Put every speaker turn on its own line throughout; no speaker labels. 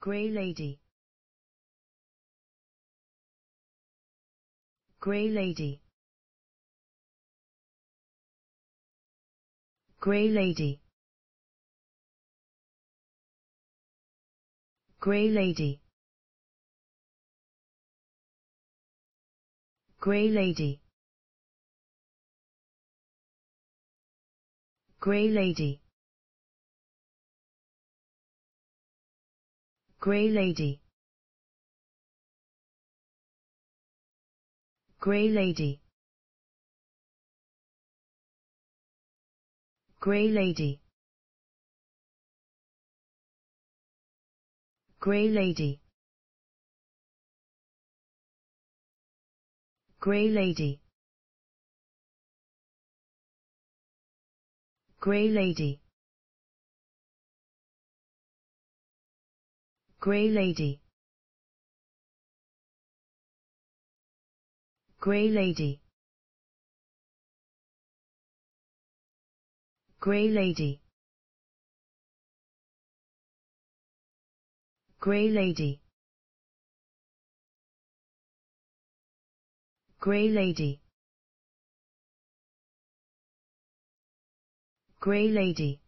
Grey Lady Grey Lady Grey Lady Grey Lady Grey Lady Grey Lady Grey Lady Grey Lady Grey Lady Grey Lady Grey Lady Grey Lady Grey Lady Grey Lady Grey Lady Grey Lady Grey Lady Grey Lady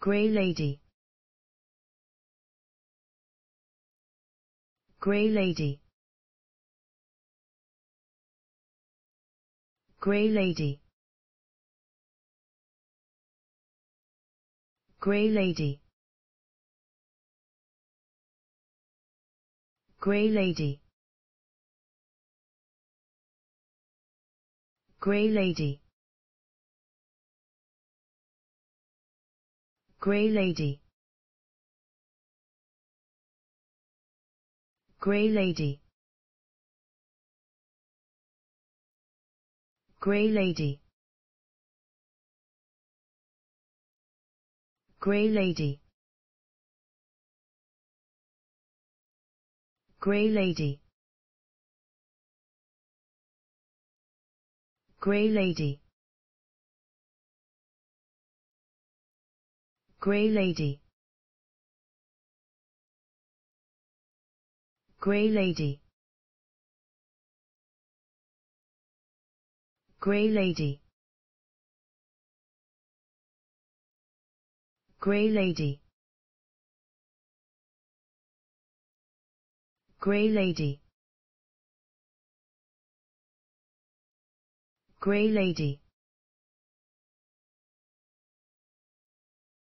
Grey Lady Grey Lady Grey Lady Grey Lady Grey Lady Grey Lady Grey Lady Grey Lady Grey Lady Grey Lady Grey Lady Grey Lady Grey Lady Grey Lady Grey Lady Grey Lady Grey Lady Grey Lady